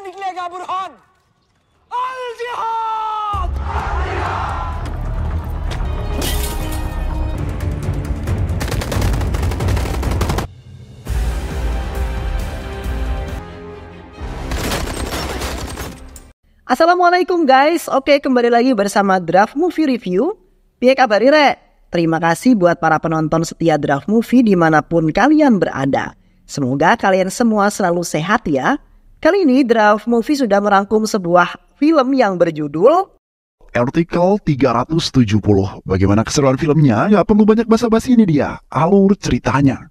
niklega Burhan. Al cihat! Assalamualaikum guys, oke kembali lagi bersama Draft Movie Review Pihak kabar Ire, Terima kasih buat para penonton setia Draft Movie dimanapun kalian berada Semoga kalian semua selalu sehat ya Kali ini Draft Movie sudah merangkum sebuah film yang berjudul Artikel 370. Bagaimana keseruan filmnya? Gak ya, perlu banyak basa-basi ini dia. Alur ceritanya.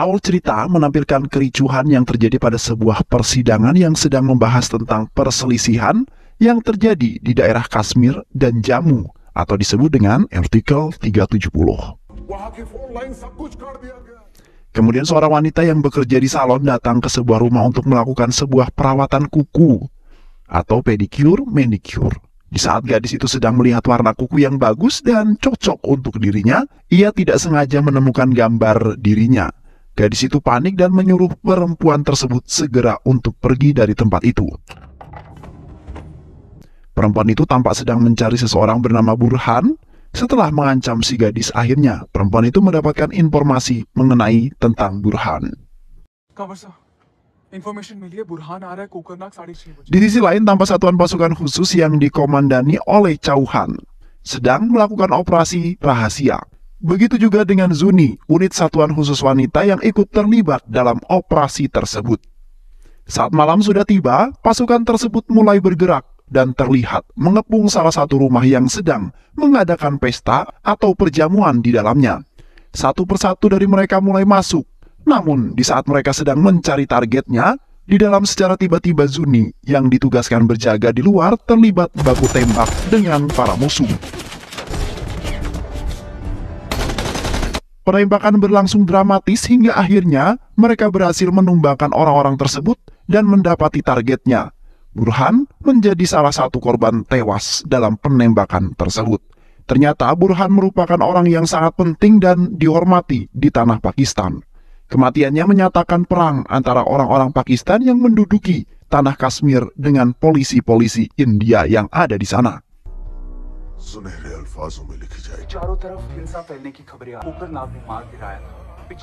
Awal cerita menampilkan kericuhan yang terjadi pada sebuah persidangan yang sedang membahas tentang perselisihan yang terjadi di daerah Kashmir dan Jammu atau disebut dengan artikel 370. Kemudian seorang wanita yang bekerja di salon datang ke sebuah rumah untuk melakukan sebuah perawatan kuku atau pedicure, manicure. Di saat gadis itu sedang melihat warna kuku yang bagus dan cocok untuk dirinya, ia tidak sengaja menemukan gambar dirinya. Gadis itu panik dan menyuruh perempuan tersebut segera untuk pergi dari tempat itu. Perempuan itu tampak sedang mencari seseorang bernama Burhan. Setelah mengancam si gadis, akhirnya perempuan itu mendapatkan informasi mengenai tentang Burhan. Di sisi lain, tampak satuan pasukan khusus yang dikomandani oleh Chauhan sedang melakukan operasi rahasia. Begitu juga dengan Zuni, unit satuan khusus wanita yang ikut terlibat dalam operasi tersebut. Saat malam sudah tiba, pasukan tersebut mulai bergerak dan terlihat mengepung salah satu rumah yang sedang mengadakan pesta atau perjamuan di dalamnya. Satu persatu dari mereka mulai masuk. Namun, di saat mereka sedang mencari targetnya, di dalam secara tiba-tiba Zuni yang ditugaskan berjaga di luar terlibat baku tembak dengan para musuh. Penembakan berlangsung dramatis hingga akhirnya mereka berhasil menumbangkan orang-orang tersebut dan mendapati targetnya. Burhan menjadi salah satu korban tewas dalam penembakan tersebut. Ternyata Burhan merupakan orang yang sangat penting dan dihormati di tanah Pakistan. Kematiannya menyatakan perang antara orang-orang Pakistan yang menduduki tanah Kashmir dengan polisi-polisi India yang ada di sana.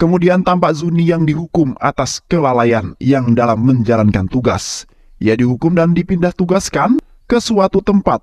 Kemudian tampak Zuni yang dihukum atas kelalaian yang dalam menjalankan tugas. Ia dihukum dan dipindah tugaskan ke suatu tempat.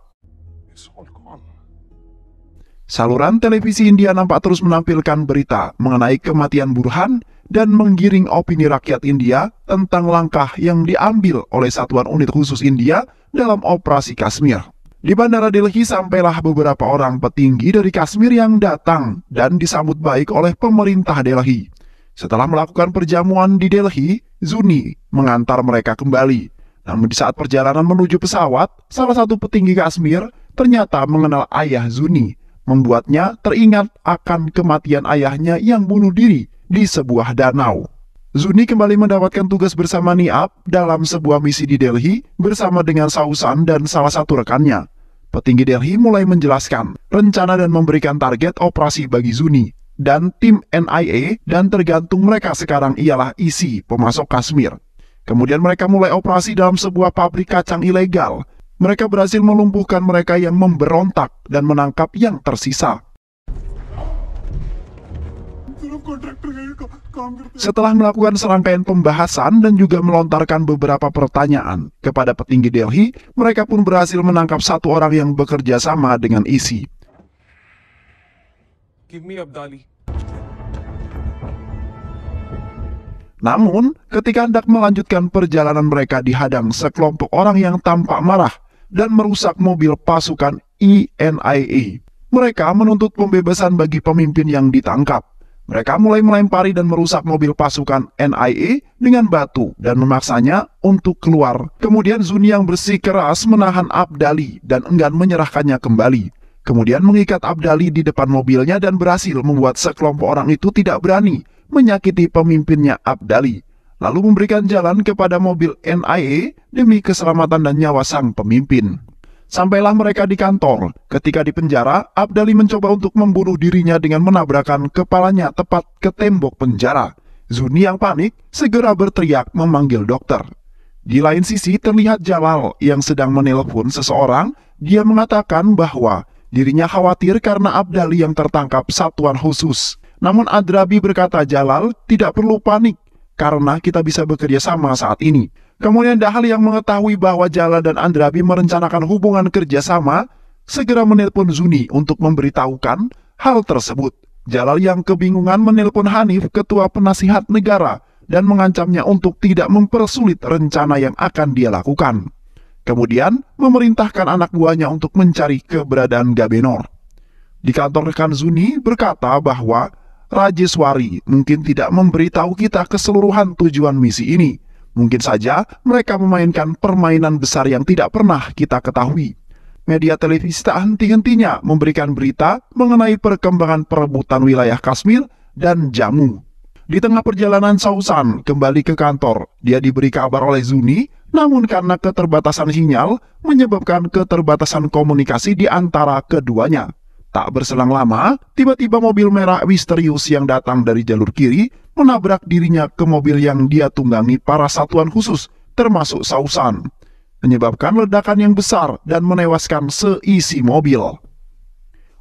Saluran televisi India nampak terus menampilkan berita mengenai kematian Burhan dan menggiring opini rakyat India tentang langkah yang diambil oleh Satuan Unit Khusus India dalam operasi Kashmir. Di Bandara Delhi sampailah beberapa orang petinggi dari Kashmir yang datang dan disambut baik oleh pemerintah Delhi. Setelah melakukan perjamuan di Delhi, Zuni mengantar mereka kembali namun di saat perjalanan menuju pesawat, salah satu petinggi Kashmir ternyata mengenal ayah Zuni, membuatnya teringat akan kematian ayahnya yang bunuh diri di sebuah danau. Zuni kembali mendapatkan tugas bersama Niab dalam sebuah misi di Delhi bersama dengan Sausan dan salah satu rekannya. Petinggi Delhi mulai menjelaskan rencana dan memberikan target operasi bagi Zuni dan tim NIA dan tergantung mereka sekarang ialah isi pemasok Kashmir. Kemudian mereka mulai operasi dalam sebuah pabrik kacang ilegal. Mereka berhasil melumpuhkan mereka yang memberontak dan menangkap yang tersisa. Setelah melakukan serangkaian pembahasan dan juga melontarkan beberapa pertanyaan kepada petinggi Delhi, mereka pun berhasil menangkap satu orang yang bekerja sama dengan ISI. Give Abdali. Namun, ketika hendak melanjutkan perjalanan mereka dihadang sekelompok orang yang tampak marah dan merusak mobil pasukan e INIA. E, mereka menuntut pembebasan bagi pemimpin yang ditangkap. Mereka mulai melempari dan merusak mobil pasukan NIA e dengan batu dan memaksanya untuk keluar. Kemudian Zuni yang bersih keras menahan Abdali dan enggan menyerahkannya kembali. Kemudian mengikat Abdali di depan mobilnya dan berhasil membuat sekelompok orang itu tidak berani menyakiti pemimpinnya Abdali, lalu memberikan jalan kepada mobil NIA e demi keselamatan dan nyawa sang pemimpin. Sampailah mereka di kantor. Ketika di penjara, Abdali mencoba untuk membunuh dirinya dengan menabrakan kepalanya tepat ke tembok penjara. Zuni yang panik segera berteriak memanggil dokter. Di lain sisi terlihat Jalal yang sedang menelpon seseorang. Dia mengatakan bahwa dirinya khawatir karena Abdali yang tertangkap satuan khusus. Namun Adrabi berkata Jalal tidak perlu panik karena kita bisa bekerja sama saat ini. Kemudian Dahal yang mengetahui bahwa Jalal dan Adrabi merencanakan hubungan kerjasama segera menelpon Zuni untuk memberitahukan hal tersebut. Jalal yang kebingungan menelpon Hanif ketua penasihat negara dan mengancamnya untuk tidak mempersulit rencana yang akan dia lakukan. Kemudian memerintahkan anak buahnya untuk mencari keberadaan Gabenor. Di kantor rekan Zuni berkata bahwa Rajeswari mungkin tidak memberitahu kita keseluruhan tujuan misi ini. Mungkin saja mereka memainkan permainan besar yang tidak pernah kita ketahui. Media televisi tak henti-hentinya memberikan berita mengenai perkembangan perebutan wilayah Kashmir dan Jammu. Di tengah perjalanan Sausan kembali ke kantor, dia diberi kabar oleh Zuni, namun karena keterbatasan sinyal menyebabkan keterbatasan komunikasi di antara keduanya. Tak berselang lama, tiba-tiba mobil merah misterius yang datang dari jalur kiri menabrak dirinya ke mobil yang dia tunggangi para satuan khusus, termasuk Sausan, menyebabkan ledakan yang besar dan menewaskan seisi mobil.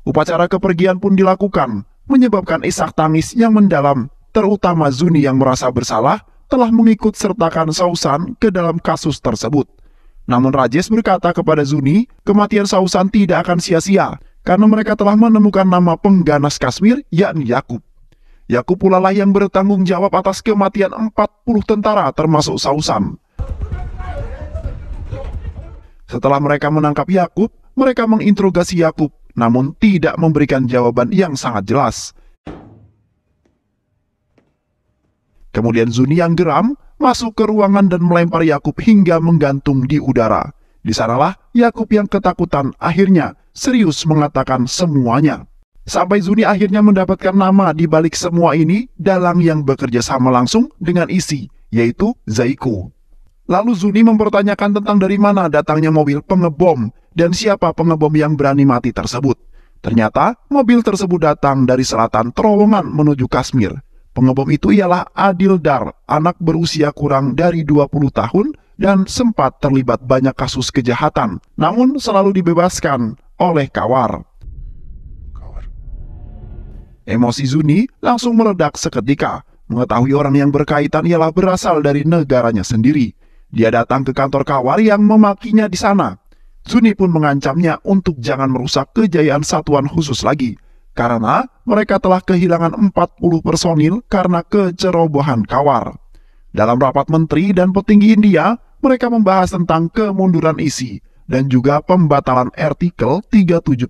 Upacara kepergian pun dilakukan, menyebabkan isak tangis yang mendalam, terutama Zuni yang merasa bersalah telah mengikut sertakan Sausan ke dalam kasus tersebut. Namun Rajesh berkata kepada Zuni, kematian Sausan tidak akan sia-sia, karena mereka telah menemukan nama pengganas Kasmir, yakni Yakub. Yakub pula lah yang bertanggung jawab atas kematian 40 tentara termasuk Sausam. Setelah mereka menangkap Yakub, mereka menginterogasi Yakub, namun tidak memberikan jawaban yang sangat jelas. Kemudian Zuni yang geram masuk ke ruangan dan melempar Yakub hingga menggantung di udara. Di sanalah Yakub yang ketakutan akhirnya serius mengatakan semuanya. Sampai Zuni akhirnya mendapatkan nama di balik semua ini, dalang yang bekerja sama langsung dengan isi, yaitu Zaiko. Lalu Zuni mempertanyakan tentang dari mana datangnya mobil pengebom dan siapa pengebom yang berani mati tersebut. Ternyata mobil tersebut datang dari selatan terowongan menuju Kashmir. Pengebom itu ialah Adil Dar, anak berusia kurang dari 20 tahun dan sempat terlibat banyak kasus kejahatan, namun selalu dibebaskan oleh Kawar. Emosi Zuni langsung meledak seketika. Mengetahui orang yang berkaitan ialah berasal dari negaranya sendiri. Dia datang ke kantor Kawar yang memakinya di sana. Zuni pun mengancamnya untuk jangan merusak kejayaan satuan khusus lagi. Karena mereka telah kehilangan 40 personil karena kecerobohan Kawar. Dalam rapat menteri dan petinggi India, mereka membahas tentang kemunduran isi, dan juga pembatalan artikel 370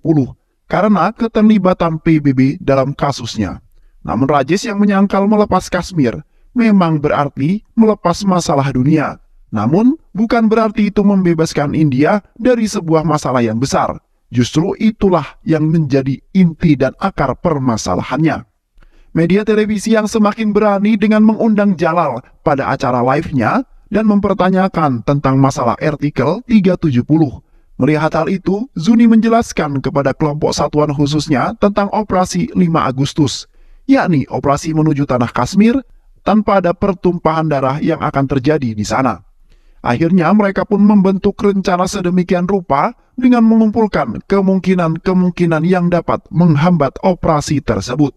karena keterlibatan PBB dalam kasusnya. Namun Rajis yang menyangkal melepas Kashmir memang berarti melepas masalah dunia. Namun, bukan berarti itu membebaskan India dari sebuah masalah yang besar. Justru itulah yang menjadi inti dan akar permasalahannya. Media televisi yang semakin berani dengan mengundang Jalal pada acara live-nya dan mempertanyakan tentang masalah artikel 370. Melihat hal itu, Zuni menjelaskan kepada kelompok satuan khususnya tentang operasi 5 Agustus, yakni operasi menuju tanah Kashmir tanpa ada pertumpahan darah yang akan terjadi di sana. Akhirnya mereka pun membentuk rencana sedemikian rupa dengan mengumpulkan kemungkinan-kemungkinan yang dapat menghambat operasi tersebut.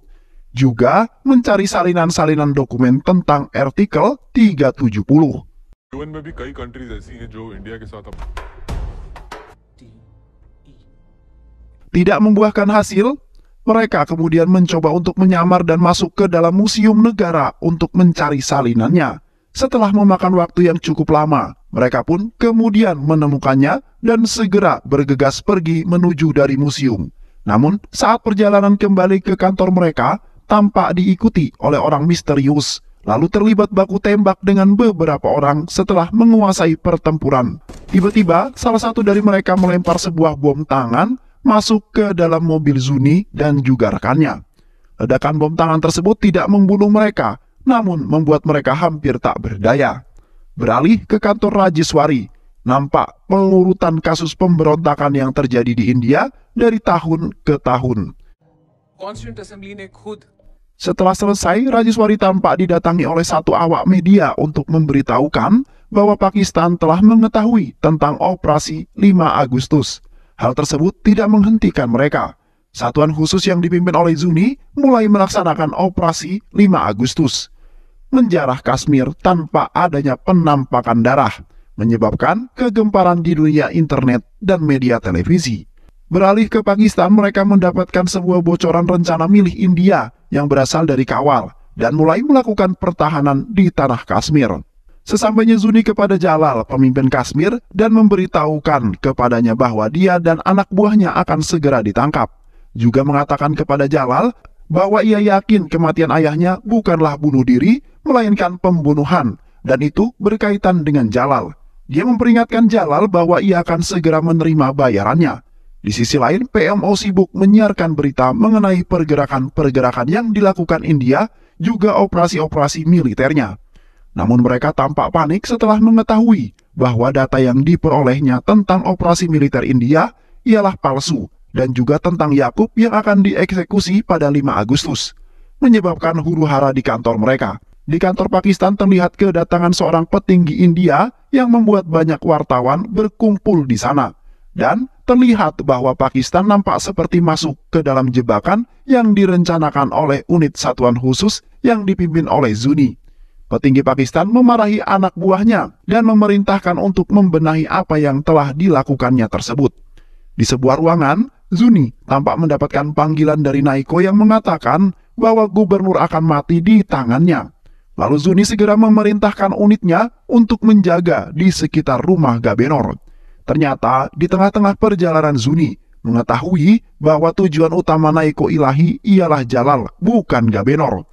Juga mencari salinan-salinan dokumen tentang artikel 370. UN में भी कई कंट्रीज ऐसी हैं जो इंडिया के साथ अब tidak membuahkan hasil, mereka kemudian mencoba untuk menyamar dan masuk ke dalam museum negara untuk mencari salinannya. Setelah memakan waktu yang cukup lama, mereka pun kemudian menemukannya dan segera bergegas pergi menuju dari museum. Namun, saat perjalanan kembali ke kantor mereka, tampak diikuti oleh orang misterius lalu terlibat baku tembak dengan beberapa orang setelah menguasai pertempuran. Tiba-tiba, salah satu dari mereka melempar sebuah bom tangan masuk ke dalam mobil Zuni dan juga rekannya. Ledakan bom tangan tersebut tidak membunuh mereka, namun membuat mereka hampir tak berdaya. Beralih ke kantor Rajiswari, nampak pengurutan kasus pemberontakan yang terjadi di India dari tahun ke tahun. Constituent Assembly ne khud setelah selesai, Rajeswari tampak didatangi oleh satu awak media untuk memberitahukan bahwa Pakistan telah mengetahui tentang operasi 5 Agustus. Hal tersebut tidak menghentikan mereka. Satuan khusus yang dipimpin oleh Zuni mulai melaksanakan operasi 5 Agustus. Menjarah Kashmir tanpa adanya penampakan darah, menyebabkan kegemparan di dunia internet dan media televisi. Beralih ke Pakistan, mereka mendapatkan sebuah bocoran rencana milih India yang berasal dari Kawal dan mulai melakukan pertahanan di tanah Kashmir. Sesampainya Zuni kepada Jalal, pemimpin Kashmir, dan memberitahukan kepadanya bahwa dia dan anak buahnya akan segera ditangkap. Juga mengatakan kepada Jalal bahwa ia yakin kematian ayahnya bukanlah bunuh diri, melainkan pembunuhan, dan itu berkaitan dengan Jalal. Dia memperingatkan Jalal bahwa ia akan segera menerima bayarannya, di sisi lain, PMO sibuk menyiarkan berita mengenai pergerakan-pergerakan yang dilakukan India, juga operasi-operasi militernya. Namun mereka tampak panik setelah mengetahui bahwa data yang diperolehnya tentang operasi militer India ialah palsu dan juga tentang Yakub yang akan dieksekusi pada 5 Agustus, menyebabkan huru-hara di kantor mereka. Di kantor Pakistan terlihat kedatangan seorang petinggi India yang membuat banyak wartawan berkumpul di sana. Dan terlihat bahwa Pakistan nampak seperti masuk ke dalam jebakan yang direncanakan oleh unit satuan khusus yang dipimpin oleh Zuni. Petinggi Pakistan memarahi anak buahnya dan memerintahkan untuk membenahi apa yang telah dilakukannya tersebut. Di sebuah ruangan, Zuni tampak mendapatkan panggilan dari Naiko yang mengatakan bahwa gubernur akan mati di tangannya. Lalu Zuni segera memerintahkan unitnya untuk menjaga di sekitar rumah Gabenor. Ternyata di tengah-tengah perjalanan Zuni mengetahui bahwa tujuan utama Naiko Ilahi ialah Jalal, bukan Gabenor.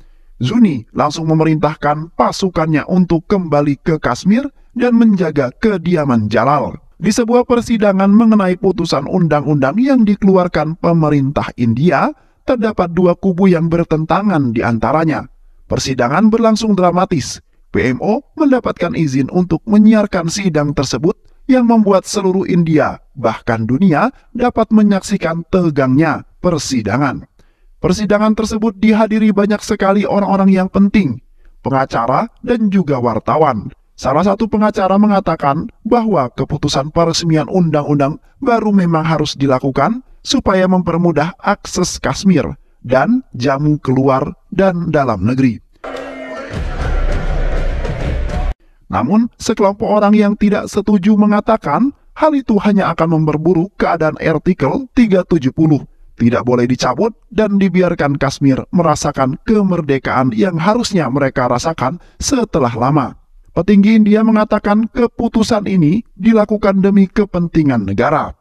Zuni langsung memerintahkan pasukannya untuk kembali ke Kashmir dan menjaga kediaman Jalal. Di sebuah persidangan mengenai putusan undang-undang yang dikeluarkan pemerintah India, terdapat dua kubu yang bertentangan di antaranya. Persidangan berlangsung dramatis. PMO mendapatkan izin untuk menyiarkan sidang tersebut yang membuat seluruh India, bahkan dunia, dapat menyaksikan tegangnya persidangan. Persidangan tersebut dihadiri banyak sekali orang-orang yang penting, pengacara dan juga wartawan. Salah satu pengacara mengatakan bahwa keputusan peresmian undang-undang baru memang harus dilakukan supaya mempermudah akses Kashmir dan jamu keluar dan dalam negeri. Namun, sekelompok orang yang tidak setuju mengatakan hal itu hanya akan memperburuk keadaan artikel 370. Tidak boleh dicabut dan dibiarkan Kashmir merasakan kemerdekaan yang harusnya mereka rasakan setelah lama. Petinggi India mengatakan keputusan ini dilakukan demi kepentingan negara.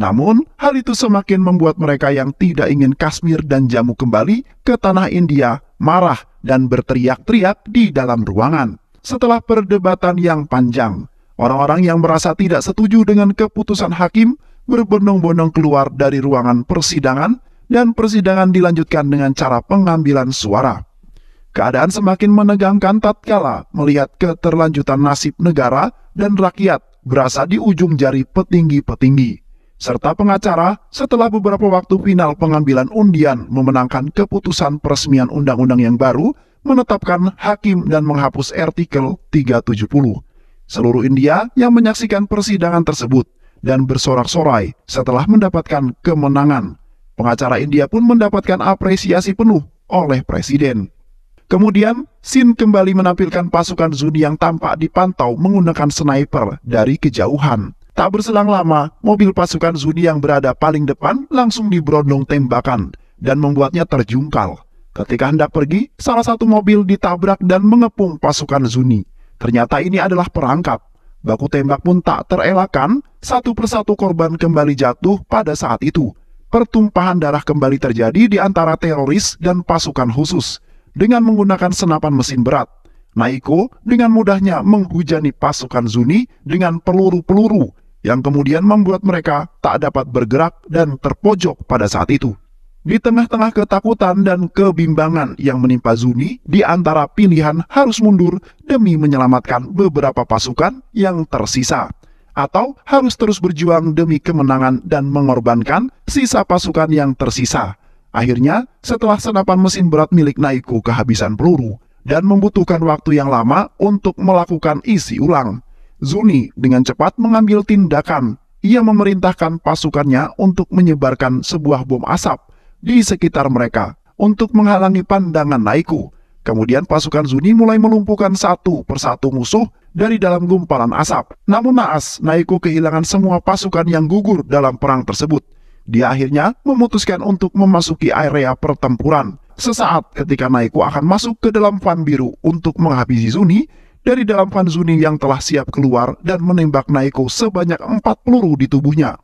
Namun, hal itu semakin membuat mereka yang tidak ingin Kashmir dan jamu kembali ke tanah India marah dan berteriak-teriak di dalam ruangan. Setelah perdebatan yang panjang, orang-orang yang merasa tidak setuju dengan keputusan hakim berbondong-bondong keluar dari ruangan persidangan dan persidangan dilanjutkan dengan cara pengambilan suara. Keadaan semakin menegangkan tatkala melihat keterlanjutan nasib negara dan rakyat berasa di ujung jari petinggi-petinggi. Serta pengacara setelah beberapa waktu final pengambilan undian memenangkan keputusan peresmian undang-undang yang baru menetapkan hakim dan menghapus artikel 370. Seluruh India yang menyaksikan persidangan tersebut dan bersorak-sorai setelah mendapatkan kemenangan. Pengacara India pun mendapatkan apresiasi penuh oleh presiden. Kemudian, Sin kembali menampilkan pasukan Zuni yang tampak dipantau menggunakan sniper dari kejauhan. Tak berselang lama, mobil pasukan Zuni yang berada paling depan langsung diberondong tembakan dan membuatnya terjungkal. Ketika hendak pergi, salah satu mobil ditabrak dan mengepung pasukan Zuni. Ternyata ini adalah perangkap. Baku tembak pun tak terelakkan, satu persatu korban kembali jatuh pada saat itu. Pertumpahan darah kembali terjadi di antara teroris dan pasukan khusus dengan menggunakan senapan mesin berat. Naiko dengan mudahnya menghujani pasukan Zuni dengan peluru-peluru yang kemudian membuat mereka tak dapat bergerak dan terpojok pada saat itu. Di tengah-tengah ketakutan dan kebimbangan yang menimpa Zuni di antara pilihan harus mundur demi menyelamatkan beberapa pasukan yang tersisa. Atau harus terus berjuang demi kemenangan dan mengorbankan sisa pasukan yang tersisa. Akhirnya, setelah senapan mesin berat milik Naiku kehabisan peluru dan membutuhkan waktu yang lama untuk melakukan isi ulang, Zuni dengan cepat mengambil tindakan. Ia memerintahkan pasukannya untuk menyebarkan sebuah bom asap di sekitar mereka untuk menghalangi pandangan Naiku. Kemudian pasukan Zuni mulai melumpuhkan satu persatu musuh dari dalam gumpalan asap. Namun naas, Naiku kehilangan semua pasukan yang gugur dalam perang tersebut. Dia akhirnya memutuskan untuk memasuki area pertempuran. Sesaat ketika Naiku akan masuk ke dalam fan biru untuk menghabisi Zuni, dari dalam fan Zuni yang telah siap keluar dan menembak Naiku sebanyak empat peluru di tubuhnya.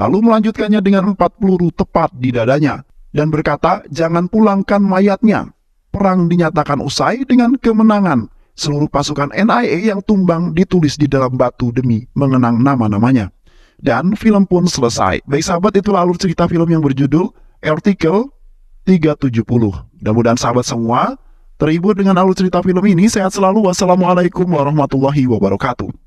Lalu melanjutkannya dengan empat peluru tepat di dadanya dan berkata, jangan pulangkan mayatnya. Perang dinyatakan usai dengan kemenangan. Seluruh pasukan NIA yang tumbang ditulis di dalam batu demi mengenang nama-namanya. Dan film pun selesai. Baik sahabat, itu alur cerita film yang berjudul Article 370. Dan Mudah-mudahan sahabat semua terhibur dengan alur cerita film ini. Sehat selalu. Wassalamualaikum warahmatullahi wabarakatuh.